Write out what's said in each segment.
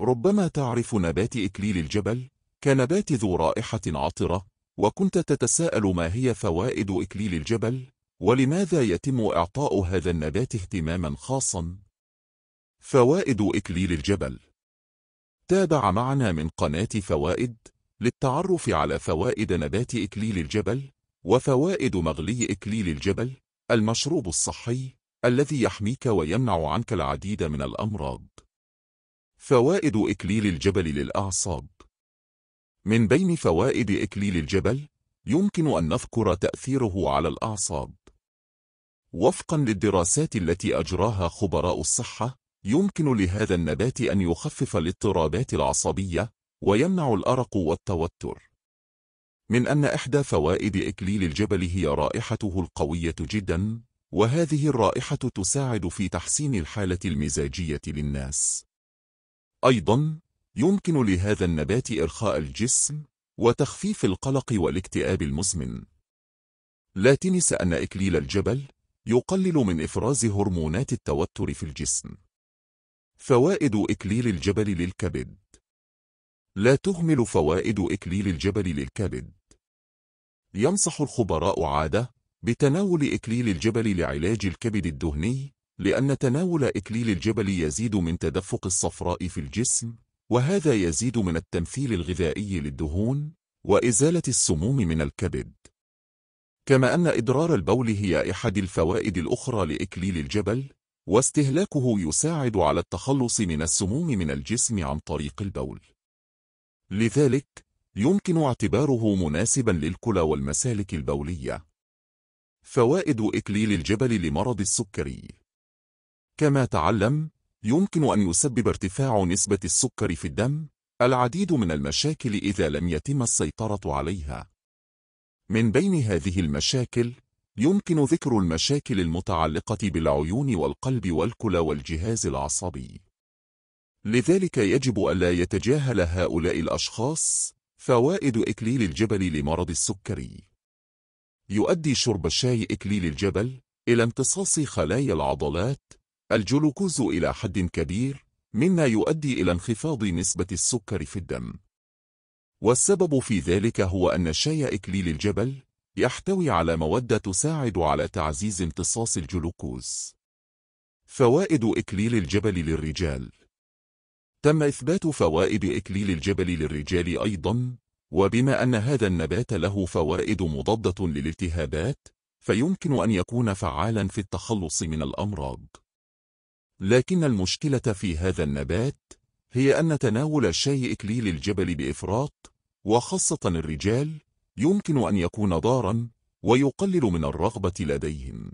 ربما تعرف نبات إكليل الجبل كنبات ذو رائحة عطرة وكنت تتساءل ما هي فوائد إكليل الجبل ولماذا يتم إعطاء هذا النبات اهتماما خاصا فوائد إكليل الجبل تابع معنا من قناة فوائد للتعرف على فوائد نبات إكليل الجبل وفوائد مغلي إكليل الجبل المشروب الصحي الذي يحميك ويمنع عنك العديد من الأمراض فوائد إكليل الجبل للأعصاب من بين فوائد إكليل الجبل يمكن أن نذكر تأثيره على الأعصاب وفقا للدراسات التي أجراها خبراء الصحة يمكن لهذا النبات أن يخفف الاضطرابات العصبية ويمنع الأرق والتوتر من أن إحدى فوائد إكليل الجبل هي رائحته القوية جدا وهذه الرائحة تساعد في تحسين الحالة المزاجية للناس أيضا يمكن لهذا النبات إرخاء الجسم وتخفيف القلق والاكتئاب المزمن لا تنس أن إكليل الجبل يقلل من إفراز هرمونات التوتر في الجسم فوائد إكليل الجبل للكبد لا تهمل فوائد إكليل الجبل للكبد ينصح الخبراء عادة بتناول إكليل الجبل لعلاج الكبد الدهني لأن تناول إكليل الجبل يزيد من تدفق الصفراء في الجسم وهذا يزيد من التمثيل الغذائي للدهون وإزالة السموم من الكبد كما أن إدرار البول هي أحد الفوائد الأخرى لإكليل الجبل واستهلاكه يساعد على التخلص من السموم من الجسم عن طريق البول لذلك يمكن اعتباره مناسبا للكلى والمسالك البولية فوائد إكليل الجبل لمرض السكري كما تعلم يمكن أن يسبب ارتفاع نسبة السكر في الدم العديد من المشاكل إذا لم يتم السيطرة عليها من بين هذه المشاكل يمكن ذكر المشاكل المتعلقة بالعيون والقلب والكلى والجهاز العصبي لذلك يجب ألا يتجاهل هؤلاء الأشخاص فوائد إكليل الجبل لمرض السكري يؤدي شرب شاي إكليل الجبل إلى امتصاص خلايا العضلات الجلوكوز إلى حد كبير مما يؤدي إلى انخفاض نسبة السكر في الدم والسبب في ذلك هو أن شاي إكليل الجبل يحتوي على مواد تساعد على تعزيز امتصاص الجلوكوز فوائد إكليل الجبل للرجال تم إثبات فوائد إكليل الجبل للرجال أيضا وبما أن هذا النبات له فوائد مضادة للالتهابات فيمكن أن يكون فعالا في التخلص من الأمراض لكن المشكلة في هذا النبات هي أن تناول شاي إكليل الجبل بإفراط وخاصة الرجال يمكن أن يكون ضارا ويقلل من الرغبة لديهم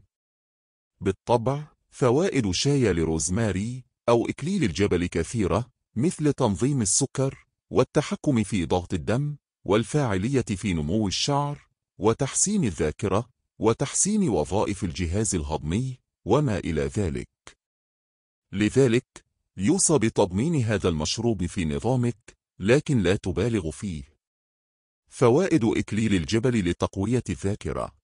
بالطبع فوائد شاي لروزماري أو إكليل الجبل كثيرة مثل تنظيم السكر والتحكم في ضغط الدم والفاعلية في نمو الشعر وتحسين الذاكرة وتحسين وظائف الجهاز الهضمي وما إلى ذلك لذلك يوصى بتضمين هذا المشروب في نظامك لكن لا تبالغ فيه فوائد إكليل الجبل لتقوية الذاكرة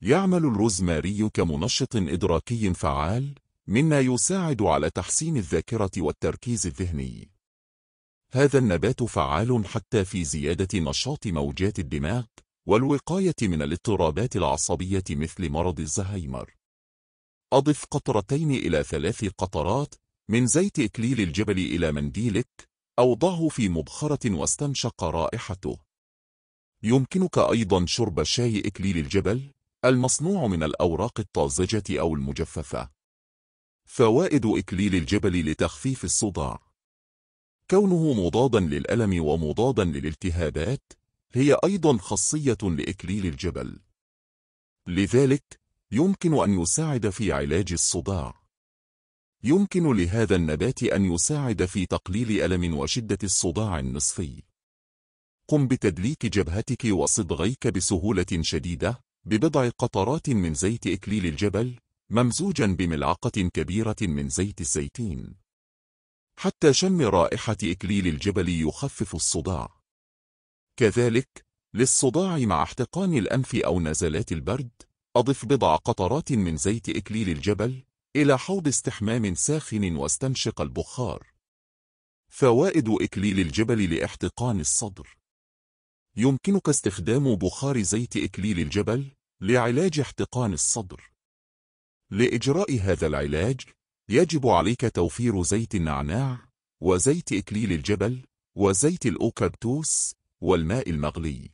يعمل الروزماري كمنشط إدراكي فعال مما يساعد على تحسين الذاكرة والتركيز الذهني هذا النبات فعال حتى في زيادة نشاط موجات الدماغ والوقاية من الاضطرابات العصبية مثل مرض الزهايمر أضف قطرتين إلى ثلاث قطرات من زيت إكليل الجبل إلى منديلك أو ضعه في مبخرة واستنشق رائحته يمكنك أيضا شرب شاي إكليل الجبل المصنوع من الأوراق الطازجة أو المجففة فوائد إكليل الجبل لتخفيف الصداع كونه مضادا للألم ومضادا للالتهابات هي أيضا خاصية لإكليل الجبل لذلك يمكن أن يساعد في علاج الصداع. يمكن لهذا النبات أن يساعد في تقليل ألم وشدة الصداع النصفي. قم بتدليك جبهتك وصدغيك بسهولة شديدة ببضع قطرات من زيت إكليل الجبل ممزوجا بملعقة كبيرة من زيت الزيتين. حتى شم رائحة إكليل الجبل يخفف الصداع كذلك للصداع مع احتقان الأنف أو نزلات البرد أضف بضع قطرات من زيت إكليل الجبل إلى حوض استحمام ساخن واستنشق البخار فوائد إكليل الجبل لإحتقان الصدر يمكنك استخدام بخار زيت إكليل الجبل لعلاج احتقان الصدر لإجراء هذا العلاج يجب عليك توفير زيت النعناع وزيت إكليل الجبل وزيت الأوكابتوس والماء المغلي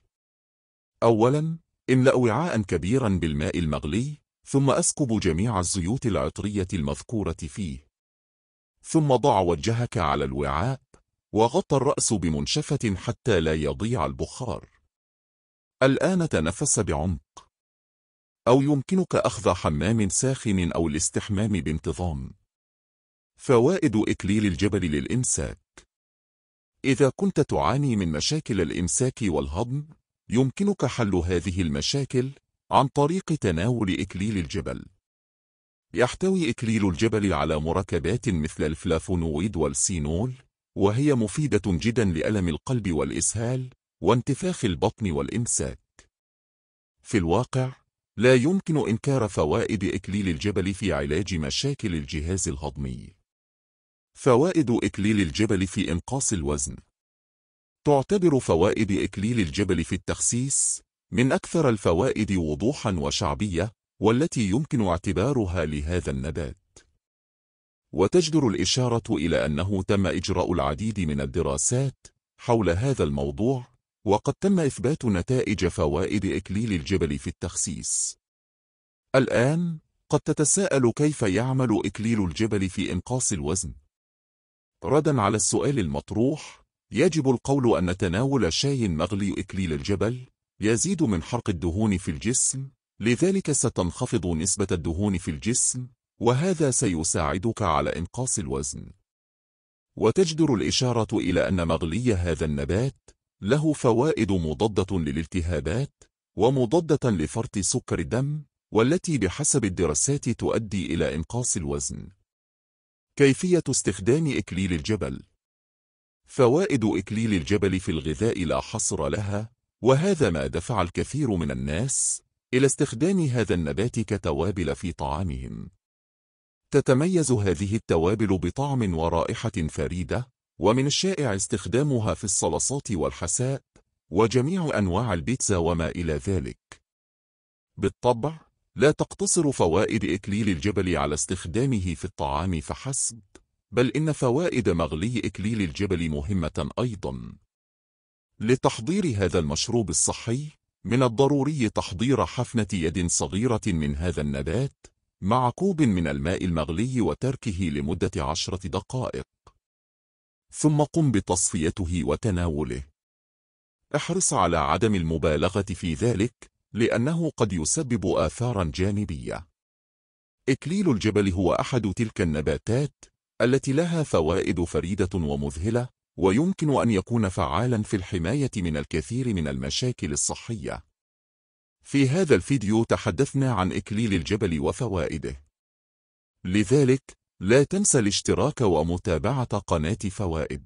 أولاً املأ وعاء كبيرا بالماء المغلي ثم أسكب جميع الزيوت العطرية المذكورة فيه ثم ضع وجهك على الوعاء وغطى الرأس بمنشفة حتى لا يضيع البخار الآن تنفس بعمق أو يمكنك أخذ حمام ساخن أو الاستحمام بانتظام فوائد إكليل الجبل للإمساك إذا كنت تعاني من مشاكل الإمساك والهضم يمكنك حل هذه المشاكل عن طريق تناول إكليل الجبل يحتوي إكليل الجبل على مركبات مثل الفلافونويد والسينول وهي مفيدة جدا لألم القلب والإسهال وانتفاخ البطن والإمساك في الواقع لا يمكن إنكار فوائد إكليل الجبل في علاج مشاكل الجهاز الهضمي فوائد إكليل الجبل في إنقاص الوزن تعتبر فوائد إكليل الجبل في التخسيس من أكثر الفوائد وضوحا وشعبية والتي يمكن اعتبارها لهذا النبات وتجدر الإشارة إلى أنه تم إجراء العديد من الدراسات حول هذا الموضوع وقد تم إثبات نتائج فوائد إكليل الجبل في التخسيس الآن قد تتساءل كيف يعمل إكليل الجبل في إنقاص الوزن ردا على السؤال المطروح يجب القول أن تناول شاي مغلي إكليل الجبل يزيد من حرق الدهون في الجسم لذلك ستنخفض نسبة الدهون في الجسم وهذا سيساعدك على إنقاص الوزن وتجدر الإشارة إلى أن مغلي هذا النبات له فوائد مضادة للالتهابات ومضادة لفرط سكر الدم والتي بحسب الدراسات تؤدي إلى إنقاص الوزن كيفية استخدام إكليل الجبل فوائد إكليل الجبل في الغذاء لا حصر لها وهذا ما دفع الكثير من الناس إلى استخدام هذا النبات كتوابل في طعامهم تتميز هذه التوابل بطعم ورائحة فريدة ومن الشائع استخدامها في الصلصات والحساء وجميع أنواع البيتزا وما إلى ذلك بالطبع لا تقتصر فوائد إكليل الجبل على استخدامه في الطعام فحسب بل إن فوائد مغلي إكليل الجبل مهمة أيضا لتحضير هذا المشروب الصحي من الضروري تحضير حفنة يد صغيرة من هذا النبات مع كوب من الماء المغلي وتركه لمدة عشرة دقائق ثم قم بتصفيته وتناوله احرص على عدم المبالغة في ذلك لأنه قد يسبب آثارا جانبية إكليل الجبل هو أحد تلك النباتات التي لها فوائد فريدة ومذهلة ويمكن أن يكون فعالا في الحماية من الكثير من المشاكل الصحية في هذا الفيديو تحدثنا عن إكليل الجبل وفوائده لذلك لا تنسى الاشتراك ومتابعة قناة فوائد